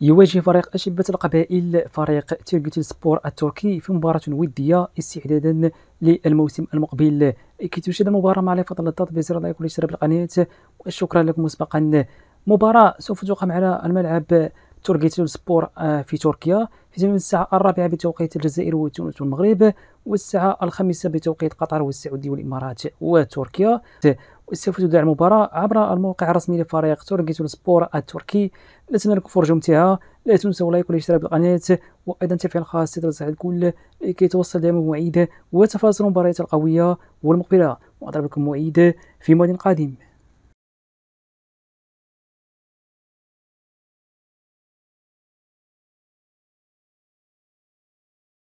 يواجه فريق أشبة القبائل فريق تيرغوتيل سبور التركي في مباراة ودية استعدادا للموسم المقبل كي تشاهد المباراة مع فضل الضغط بزر لايك والاشتراك بالقناة وشكرا لكم مسبقا مباراة سوف تقام على الملعب تورغيتيل سبور آه، في تركيا في زمن الساعة الرابعة بتوقيت الجزائر وتونس والمغرب والساعة الخامسة بتوقيت قطر والسعودية والإمارات وتركيا وسوف دعم المباراة عبر الموقع الرسمي لفريق تركي سبور التركي لا تنسوا الفرجة ممتعة لا تنسوا لايك والاشتراك بالقناة وأيضا تفعيل الخاص لتوسع الكل لكي توصل دائما مواعيد وتفاصيل المباريات القوية والمقبلة وأضرب لكم موعد في ماضي قادم